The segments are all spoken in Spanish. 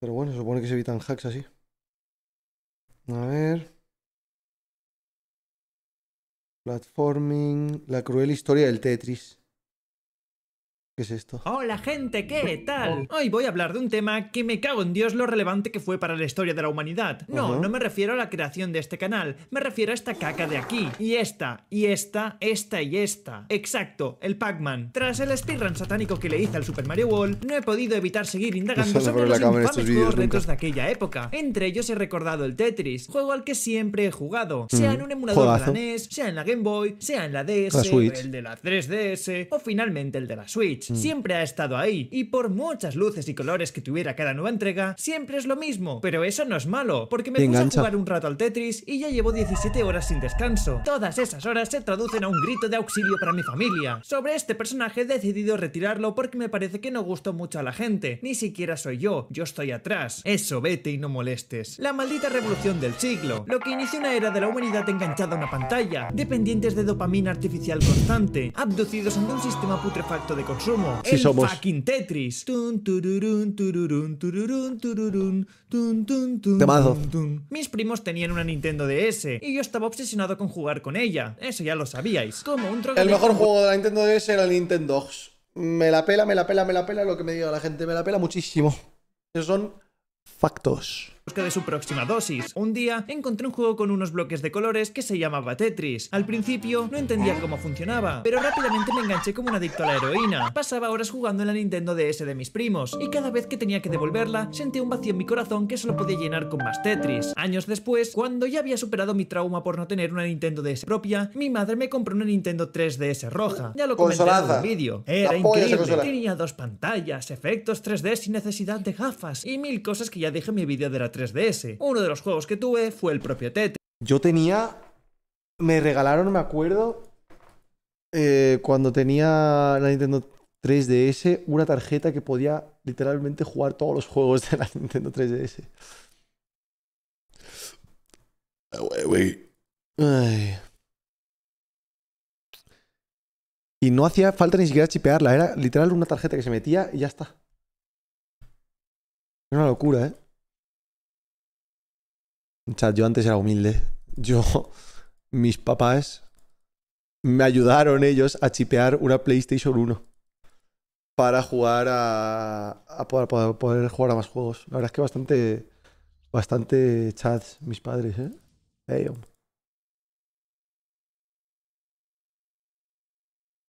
Pero bueno, se supone que se evitan hacks así. A ver. Platforming. La cruel historia del Tetris. ¿Qué es esto? Hola gente, ¿qué tal? Oh. Hoy voy a hablar de un tema que me cago en Dios lo relevante que fue para la historia de la humanidad. No, no me refiero a la creación de este canal, me refiero a esta caca de aquí, y esta, y esta, esta y esta. Exacto, el Pac-Man. Tras el speedrun satánico que le hice al Super Mario World, no he podido evitar seguir indagando sobre los infames juegos retos de aquella época. Entre ellos he recordado el Tetris, juego al que siempre he jugado, sea mm. en un emulador de la NES, sea en la Game Boy, sea en la DS, el de la 3DS, o finalmente el de la Switch siempre ha estado ahí, y por muchas luces y colores que tuviera cada nueva entrega, siempre es lo mismo. Pero eso no es malo, porque me puse a jugar un rato al Tetris y ya llevo 17 horas sin descanso. Todas esas horas se traducen a un grito de auxilio para mi familia. Sobre este personaje he decidido retirarlo porque me parece que no gustó mucho a la gente. Ni siquiera soy yo, yo estoy atrás. Eso, vete y no molestes. La maldita revolución del siglo, lo que inició una era de la humanidad enganchada a una pantalla, dependientes de dopamina artificial constante, abducidos ante un sistema putrefacto de consumo es sí somos. fucking Tetris. Mis primos tenían una Nintendo DS y yo estaba obsesionado con jugar con ella. Eso ya lo sabíais. Como El mejor juego de la Nintendo DS era el Nintendo Me la pela, me la pela, me la pela lo que me diga la gente. Me la pela muchísimo. Esos son factos busca de su próxima dosis. Un día encontré un juego con unos bloques de colores que se llamaba Tetris. Al principio no entendía cómo funcionaba, pero rápidamente me enganché como un adicto a la heroína. Pasaba horas jugando en la Nintendo DS de mis primos, y cada vez que tenía que devolverla, sentía un vacío en mi corazón que solo podía llenar con más Tetris. Años después, cuando ya había superado mi trauma por no tener una Nintendo DS propia, mi madre me compró una Nintendo 3DS roja. Ya lo comenté en el vídeo. Era increíble. Tenía dos pantallas, efectos 3D sin necesidad de gafas y mil cosas que ya dije en mi vídeo de la 3DS. Uno de los juegos que tuve fue el propio Tetris. Yo tenía... Me regalaron, me acuerdo, eh, cuando tenía la Nintendo 3DS, una tarjeta que podía literalmente jugar todos los juegos de la Nintendo 3DS. Ah, y no hacía falta ni siquiera chipearla, era literal una tarjeta que se metía y ya está. Era una locura, ¿eh? O yo antes era humilde. Yo, mis papás me ayudaron ellos a chipear una PlayStation 1 para jugar a, a poder, poder, jugar a más juegos. La verdad es que bastante, bastante chats mis padres, ¿eh?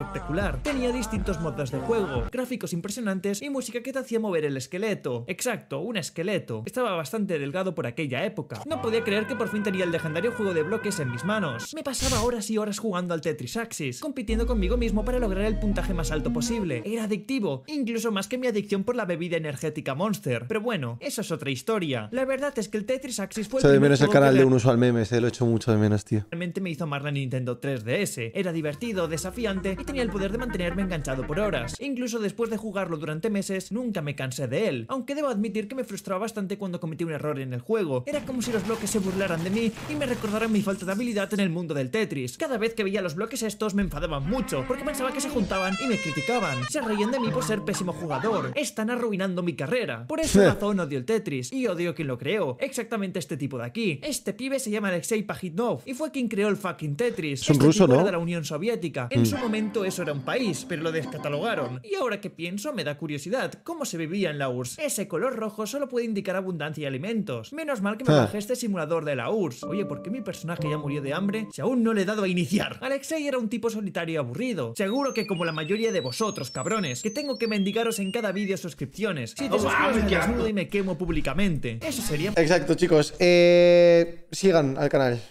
espectacular. Tenía distintos modos de juego, gráficos impresionantes y música que te hacía mover el esqueleto. Exacto, un esqueleto. Estaba bastante delgado por aquella época. No podía creer que por fin tenía el legendario juego de bloques en mis manos. Me pasaba horas y horas jugando al Tetris Axis, compitiendo conmigo mismo para lograr el puntaje más alto posible. Era adictivo, incluso más que mi adicción por la bebida energética Monster. Pero bueno, eso es otra historia. La verdad es que el Tetris Axis fue... de menos el canal de un uso al meme, se este lo he hecho mucho de menos, tío. Realmente me hizo amar la Nintendo 3DS. Era divertido, desafiante y tenía el poder de mantenerme enganchado por horas. Incluso después de jugarlo durante meses, nunca me cansé de él, aunque debo admitir que me frustraba bastante cuando cometí un error en el juego. Era como si los bloques se burlaran de mí y me recordaran mi falta de habilidad en el mundo del Tetris. Cada vez que veía los bloques estos me enfadaban mucho, porque pensaba que se juntaban y me criticaban. Se reían de mí por ser pésimo jugador. Están arruinando mi carrera. Por esa razón odio el Tetris y odio quien lo creó. Exactamente este tipo de aquí. Este pibe se llama Alexei Pajitnov y fue quien creó el fucking Tetris. Es este ruso, ¿no? de la Unión Soviética. En mm. su momento eso era un país, pero lo descatalogaron. Y ahora que pienso me da curiosidad, ¿cómo se vivía en la URSS? Ese color rojo solo puede indicar abundancia de alimentos. Menos mal que me ah. bajé este simulador de la URSS. Oye, ¿por qué mi personaje ya murió de hambre si aún no le he dado a iniciar? Alexei era un tipo solitario y aburrido. Seguro que como la mayoría de vosotros, cabrones, que tengo que mendigaros en cada vídeo suscripciones. Si te oh, y me quemo públicamente. Eso sería... Exacto, chicos. Eh, sigan al canal.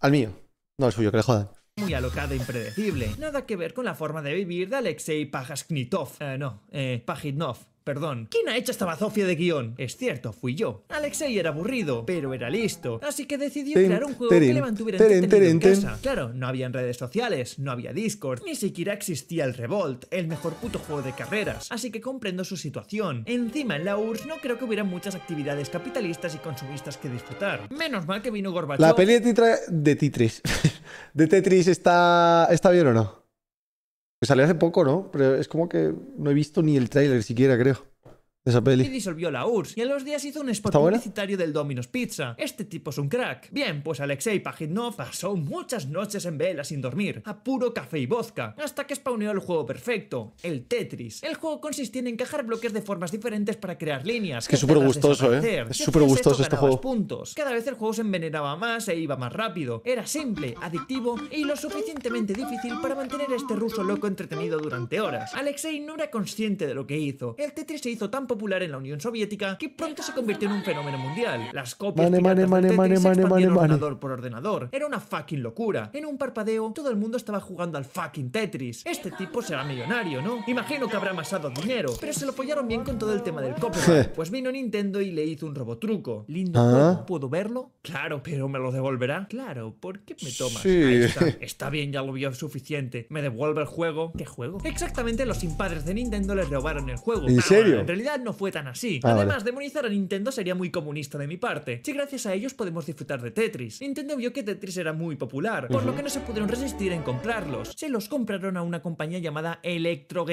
Al mío. No al suyo, que le jodan muy alocada e impredecible. Nada que ver con la forma de vivir de Alexei Pajasknitov. Eh, no, eh, Pajitnov. Perdón, ¿quién ha hecho esta bazofia de guión? Es cierto, fui yo. Alexei era aburrido, pero era listo. Así que decidió crear un juego que le mantuviera entretenido en casa. Claro, no había redes sociales, no había Discord, ni siquiera existía el Revolt, el mejor puto juego de carreras. Así que comprendo su situación. Encima, en la URSS no creo que hubiera muchas actividades capitalistas y consumistas que disfrutar. Menos mal que vino Gorbachev. La peli de, de Tetris. ¿De Tetris está, está bien o no? Que salió hace poco, ¿no? Pero es como que no he visto ni el tráiler siquiera, creo esa Y disolvió la URSS. Y en los días hizo un spot publicitario del Domino's Pizza. Este tipo es un crack. Bien, pues Alexei Pajitnov pasó muchas noches en vela sin dormir, a puro café y vodka, hasta que spawneó el juego perfecto, el Tetris. El juego consistía en encajar bloques de formas diferentes para crear líneas. Es que súper gustoso, ¿eh? Es súper gustoso este juego. Puntos. Cada vez el juego se envenenaba más e iba más rápido. Era simple, adictivo y lo suficientemente difícil para mantener este ruso loco entretenido durante horas. Alexei no era consciente de lo que hizo. El Tetris se hizo tan popular popular en la Unión Soviética que pronto se convirtió en un fenómeno mundial. Las copias de ordenador por ordenador. Era una fucking locura. En un parpadeo, todo el mundo estaba jugando al fucking Tetris. Este tipo será millonario, ¿no? Imagino que habrá amasado dinero, pero se lo apoyaron bien con todo el tema del copyright. Pues vino Nintendo y le hizo un robotruco. Lindo ah. ¿puedo verlo? Claro, pero ¿me lo devolverá? Claro, ¿por qué me tomas? Ahí está. está bien, ya lo vio suficiente. ¿Me devuelve el juego? ¿Qué juego? Exactamente, los impadres de Nintendo les robaron el juego. ¿En serio? En realidad no fue tan así. Ah, Además, demonizar a Nintendo sería muy comunista de mi parte, si gracias a ellos podemos disfrutar de Tetris. Nintendo vio que Tetris era muy popular, por lo que no se pudieron resistir en comprarlos. Se los compraron a una compañía llamada Electro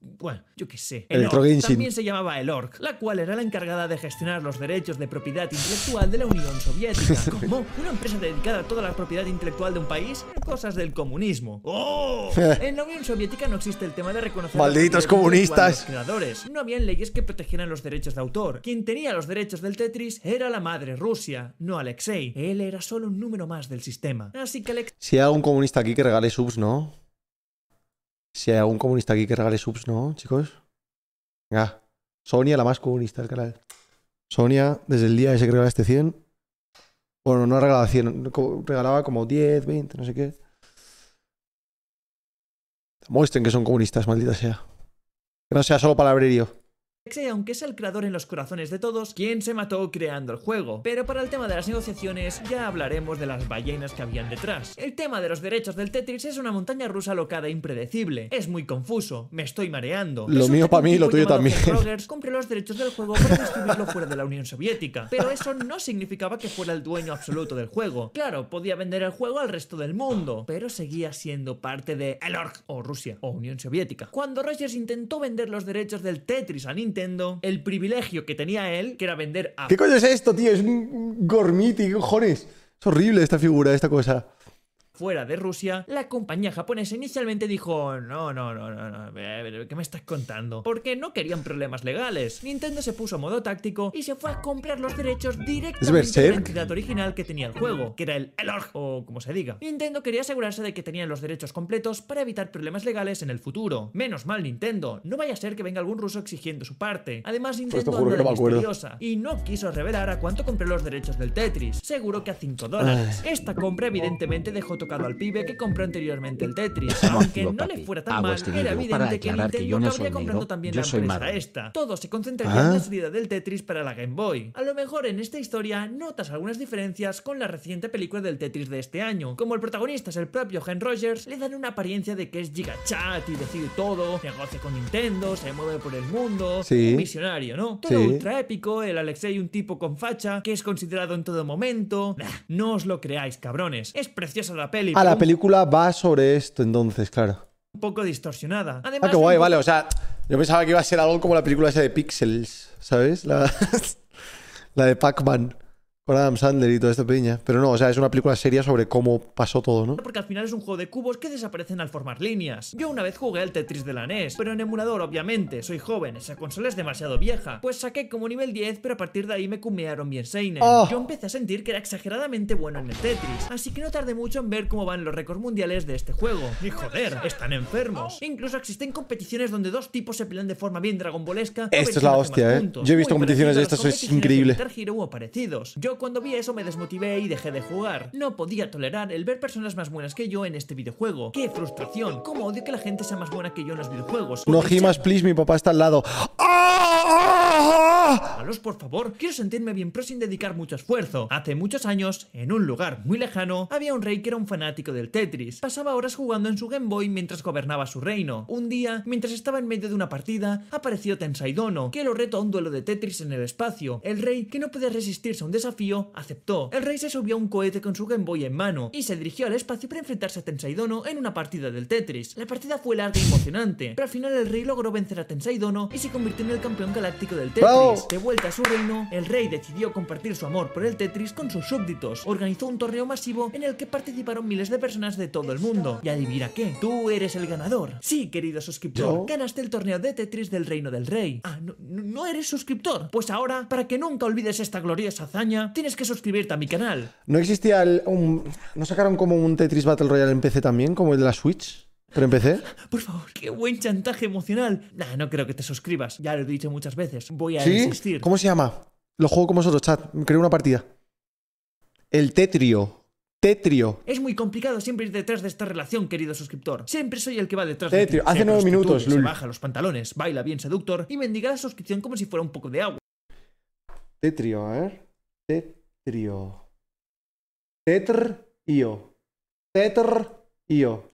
Bueno, yo qué sé. Electro También se llamaba El org, la cual era la encargada de gestionar los derechos de propiedad intelectual de la Unión Soviética. ¿Cómo? ¿Una empresa dedicada a toda la propiedad intelectual de un país? Cosas del comunismo. ¡Oh! En la Unión Soviética no existe el tema de reconocer... ¡Malditos comunistas! Los creadores. No habían leyes que protegieran los derechos de autor. Quien tenía los derechos del Tetris era la madre Rusia, no Alexei. Él era solo un número más del sistema. Así que Si hay algún comunista aquí que regale subs, ¿no? Si hay algún comunista aquí que regale subs, ¿no, chicos? Venga. Sonia, la más comunista del canal. Sonia, desde el día que se regala este 100. Bueno, no ha regalado 100, regalaba como 10, 20, no sé qué. Muestren que son comunistas, maldita sea. Que no sea solo palabrerío aunque es el creador en los corazones de todos, quien se mató creando el juego. Pero para el tema de las negociaciones ya hablaremos de las ballenas que habían detrás. El tema de los derechos del Tetris es una montaña rusa locada e impredecible. Es muy confuso, me estoy mareando. Lo mío para mí, lo tuyo también. Rogers compró los derechos del juego para distribuirlo fuera de la Unión Soviética, pero eso no significaba que fuera el dueño absoluto del juego. Claro, podía vender el juego al resto del mundo, pero seguía siendo parte de el Org, o Rusia, o Unión Soviética. Cuando Rogers intentó vender los derechos del Tetris a Nintendo, el privilegio que tenía él, que era vender a... ¿Qué coño es esto, tío? Es un Gormiti, cojones. Es horrible esta figura, esta cosa fuera de Rusia, la compañía japonesa inicialmente dijo, no, no, no, no, no, ¿qué me estás contando? Porque no querían problemas legales. Nintendo se puso a modo táctico y se fue a comprar los derechos directamente de la entidad original que tenía el juego, que era el Elorg, o como se diga. Nintendo quería asegurarse de que tenían los derechos completos para evitar problemas legales en el futuro. Menos mal Nintendo, no vaya a ser que venga algún ruso exigiendo su parte. Además pues Nintendo no de curiosa y no quiso revelar a cuánto compró los derechos del Tetris, seguro que a 5 dólares. Esta compra evidentemente dejó tocado al pibe que compró anteriormente el Tetris. Aunque no le fuera tan mal, este era evidente que Nintendo no acabaría comprando también la empresa esta. Todo se concentraría en ah. la salida del Tetris para la Game Boy. A lo mejor en esta historia notas algunas diferencias con la reciente película del Tetris de este año. Como el protagonista es el propio Hen Rogers, le dan una apariencia de que es gigachat y decide todo, negocia con Nintendo, se mueve por el mundo, un visionario, ¿no? Todo ultra épico, el Alexei un tipo con facha, que es considerado en todo momento. no os lo creáis, cabrones. Es preciosa la Ah, la película va sobre esto entonces, claro. Un poco distorsionada. ah, qué guay, vale, o sea, yo pensaba que iba a ser algo como la película esa de Pixels, ¿sabes? la de Pac-Man. Con Adam Sandler y toda esta piña. Pero no, o sea, es una película seria sobre cómo pasó todo, ¿no? Porque al final es un juego de cubos que desaparecen al formar líneas. Yo una vez jugué al Tetris de la NES, pero en emulador, obviamente. Soy joven, esa consola es demasiado vieja. Pues saqué como nivel 10, pero a partir de ahí me cumearon bien Seinen. Oh. Yo empecé a sentir que era exageradamente bueno en el Tetris. Así que no tardé mucho en ver cómo van los récords mundiales de este juego. Y joder, están enfermos. incluso existen competiciones donde dos tipos se pelean de forma bien dragonbolesca. Esto es la hostia, ¿eh? Yo he visto competiciones de estas, es increíble. parecidos cuando vi eso me desmotivé y dejé de jugar. No podía tolerar el ver personas más buenas que yo en este videojuego. ¡Qué frustración! ¿Cómo odio que la gente sea más buena que yo en los videojuegos? No gimas, please, mi papá está al lado. ¡Ah! Alos, por favor. Quiero sentirme bien, pero sin dedicar mucho esfuerzo. Hace muchos años, en un lugar muy lejano, había un rey que era un fanático del Tetris. Pasaba horas jugando en su Game Boy mientras gobernaba su reino. Un día, mientras estaba en medio de una partida, apareció Tensaidono, que lo retó a un duelo de Tetris en el espacio. El rey, que no podía resistirse a un desafío, aceptó. El rey se subió a un cohete con su Game Boy en mano y se dirigió al espacio para enfrentarse a Tensaidono en una partida del Tetris. La partida fue larga y emocionante, pero al final el rey logró vencer a Tensaidono y se convirtió en el campeón galáctico del Tetris de vuelta a su reino, el rey decidió compartir su amor por el Tetris con sus súbditos. Organizó un torneo masivo en el que participaron miles de personas de todo el mundo. Y adivina qué, tú eres el ganador. Sí, querido suscriptor, ganaste el torneo de Tetris del reino del rey. Ah, no, eres suscriptor. Pues ahora, para que nunca olvides esta gloriosa hazaña, tienes que suscribirte a mi canal. ¿No existía el, un... ¿No sacaron como un Tetris Battle Royale en PC también, como el de la Switch? ¿Pero empecé? Por favor, qué buen chantaje emocional. Nah, no creo que te suscribas. Ya lo he dicho muchas veces. Voy a insistir. ¿Cómo se llama? Lo juego con vosotros, chat. Creo una partida. El Tetrio. Tetrio. Es muy complicado siempre ir detrás de esta relación, querido suscriptor. Siempre soy el que va detrás de Tetrio. Hace nueve minutos, Lul. baja los pantalones, baila bien seductor y mendiga la suscripción como si fuera un poco de agua. Tetrio, a ver. Tetrio. Tetrio. Tetrio.